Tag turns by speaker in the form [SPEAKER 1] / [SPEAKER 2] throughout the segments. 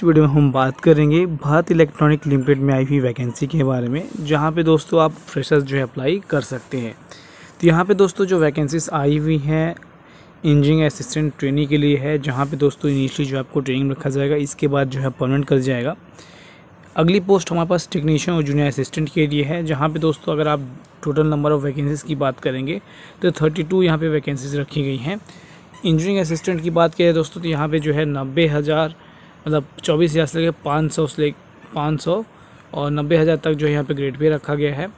[SPEAKER 1] इस वीडियो में हम बात करेंगे भारत इलेक्ट्रॉनिक लिमिटेड में आई हुई वैकेंसी के बारे में जहाँ पे दोस्तों आप फ्रेशर्स जो है अप्लाई कर सकते हैं तो यहाँ पे दोस्तों जो वैकेंसीज आई हुई हैं इंजीनियरिंग असिस्टेंट ट्रेनिंग के लिए है जहाँ पे दोस्तों इनिशियली जो आपको ट्रेनिंग रखा जाएगा इसके बाद जो है परमानेंट कर जाएगा अगली पोस्ट हमारे पास टेक्नीशियन और जूनियर असिस्टेंट के लिए है जहाँ पर दोस्तों अगर आप टोटल नंबर ऑफ़ वैकेंसीज़ की बात करेंगे तो थर्टी टू यहाँ पर वैकेंसीज़ रखी गई हैं इंजीनियरिंग असिस्टेंट की बात करें दोस्तों तो यहाँ पर जो है नब्बे हज़ार मतलब चौबीस हज़ार से लेकर पाँच सौ से ले पाँच सौ और नब्बे हज़ार तक जो है यहाँ पे ग्रेड पे रखा गया है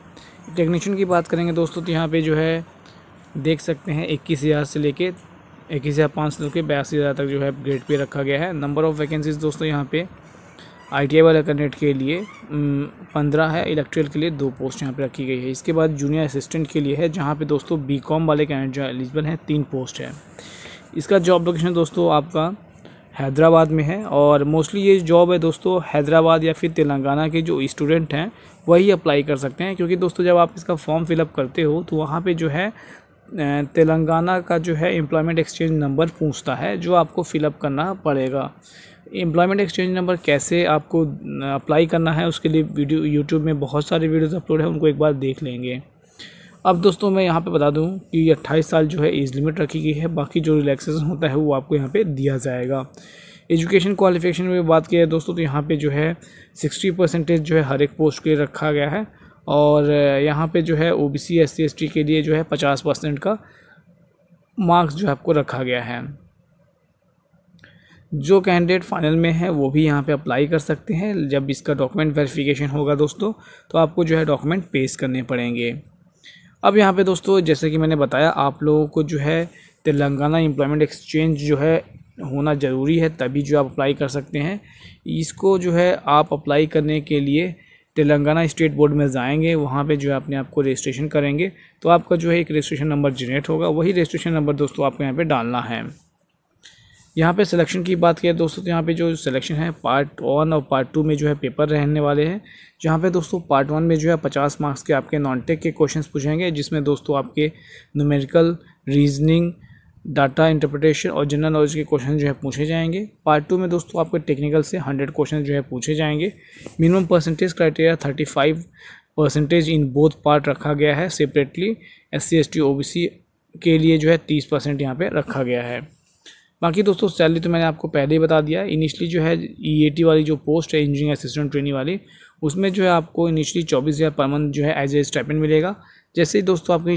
[SPEAKER 1] टेक्नीशियन की बात करेंगे दोस्तों तो यहाँ पे जो है देख सकते हैं इक्कीस हज़ार से लेके इक्कीस हज़ार पाँच सौ लेकर बयासी हज़ार तक जो है ग्रेड पे रखा गया है नंबर ऑफ़ वैकेंसीज दोस्तों यहाँ पे आई वाला कैंडिडेट के लिए पंद्रह है इलेक्ट्रिकल के लिए दो पोस्ट यहाँ पर रखी गई है इसके बाद जूनियर असिस्टेंट के लिए है जहाँ पर दोस्तों बी वाले कैंडिडेट जो एलिजिबल हैं तीन पोस्ट है इसका जॉब लोकेशन दोस्तों आपका हैदराबाद में है और मोस्टली ये जॉब है दोस्तों हैदराबाद या फिर तेलंगाना के जो स्टूडेंट हैं वही अप्लाई कर सकते हैं क्योंकि दोस्तों जब आप इसका फॉर्म फिलअप करते हो तो वहाँ पे जो है तेलंगाना का जो है एम्प्लॉयमेंट एक्सचेंज नंबर पूछता है जो आपको फिलअप करना पड़ेगा एम्प्लॉयमेंट एक्सचेंज नंबर कैसे आपको अप्लाई करना है उसके लिए वीडियो यूट्यूब में बहुत सारे वीडियोज़ अपलोड है उनको एक बार देख लेंगे अब दोस्तों मैं यहाँ पे बता दूँ कि अट्ठाईस साल जो है एज लिमिट रखी गई है बाकी जो रिलैक्सेशन होता है वो आपको यहाँ पे दिया जाएगा एजुकेशन क्वालिफिकेशन में बात की है दोस्तों तो यहाँ पे जो है सिक्सटी परसेंटेज जो है हर एक पोस्ट के लिए रखा गया है और यहाँ पे जो है ओ बी सी एस सी के लिए जो है पचास परसेंट का मार्क्स जो है आपको रखा गया है जो कैंडिडेट फाइनल में है वो भी यहाँ पे अप्लाई कर सकते हैं जब इसका डॉक्यूमेंट वेरिफिकेशन होगा दोस्तों तो आपको जो है डॉक्यूमेंट पेश करने पड़ेंगे अब यहाँ पे दोस्तों जैसे कि मैंने बताया आप लोगों को जो है तेलंगाना एम्प्लॉयमेंट एक्सचेंज जो है होना ज़रूरी है तभी जो आप अप्लाई कर सकते हैं इसको जो है आप अप्लाई करने के लिए तेलंगाना स्टेट बोर्ड में जाएंगे वहाँ पे जो है अपने आपको रजिस्ट्रेशन करेंगे तो आपका जो है एक रजिस्ट्रेशन नंबर जनरेट होगा वही रजिस्ट्रेशन नंबर दोस्तों आपको यहाँ पे डालना है यहाँ पे सिलेक्शन की बात करें दोस्तों तो यहाँ पे जो सिलेक्शन है पार्ट वन और पार्ट टू में जो है पेपर रहने वाले हैं जहाँ पे दोस्तों पार्ट वन में जो है पचास मार्क्स के आपके नॉन टेक के क्वेश्चंस पूछेंगे जिसमें दोस्तों आपके न्यूमेरिकल रीजनिंग डाटा इंटरप्रटेशन और जनरल नॉलेज के क्वेश्चन जो है पूछे जाएंगे पार्ट टू में दोस्तों आपके टेक्निकल से हंड्रेड क्वेश्चन जो है पूछे जाएंगे minimum percentage criteria thirty five percentage in both part रखा गया है separately S C S T O B C के लिए जो है तीस परसेंट यहाँ पर रखा गया है बाकी दोस्तों सैलरी तो मैंने आपको पहले ही बता दिया इनिशियली जो है ई e वाली जो पोस्ट है इंजीनियर असिस्टेंट ट्रेनिंग वाली उसमें जो है आपको इनिशियली चौबीस हज़ार पर मंथ जो है एज ए स्टाइपन मिलेगा जैसे ही दोस्तों आपकी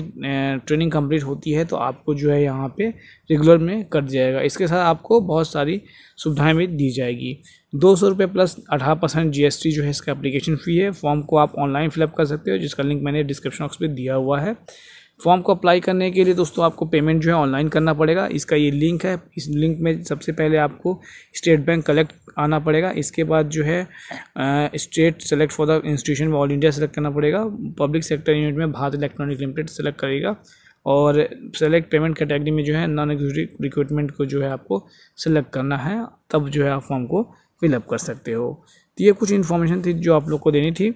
[SPEAKER 1] ट्रेनिंग कंप्लीट होती है तो आपको जो है यहाँ पे रेगुलर में कट जाएगा इसके साथ आपको बहुत सारी सुविधाएं भी दी जाएगी दो सौ रुपये प्लस अठारह परसेंट जी जो है इसका एप्लीकेशन फ़ी है फॉर्म को आप ऑनलाइन फिलअप कर सकते हो जिसका लिंक मैंने डिस्क्रिप्शन बॉक्स में दिया हुआ है फॉर्म को अप्लाई करने के लिए दोस्तों आपको पेमेंट जो है ऑनलाइन करना पड़ेगा इसका ये लिंक है इस लिंक में सबसे पहले आपको स्टेट बैंक कलेक्ट आना पड़ेगा इसके बाद जो है state select for the institution all India select करना पड़ेगा पब्लिक सेक्टर यूनिट में भारत इलेक्ट्रॉनिक लिमिटेड सेलेक्ट करेगा और सेलेक्ट पेमेंट कैटेगरी में जो है नॉन एग्जीक्यूटिव रिक्रूटमेंट को जो है आपको सेलेक्ट करना है तब जो है आप फॉर्म को फिलअप कर सकते हो तो ये कुछ इन्फॉर्मेशन थी जो आप लोग को देनी थी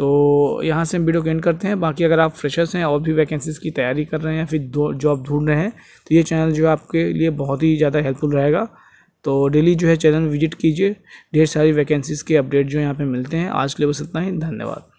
[SPEAKER 1] तो यहाँ से हम वीडियो को एंड करते हैं बाकी अगर आप फ्रेशर्स हैं और भी वैकेंसीज की तैयारी कर रहे हैं फिर जॉब ढूंढ रहे हैं तो ये चैनल जो है आपके लिए बहुत ही ज़्यादा हेल्पफुल रहेगा तो डेली जो है चैनल विजिट कीजिए ढेर सारी वैकेंसीज़ के अपडेट जो यहाँ पे मिलते हैं आज के लिए बस इतना ही धन्यवाद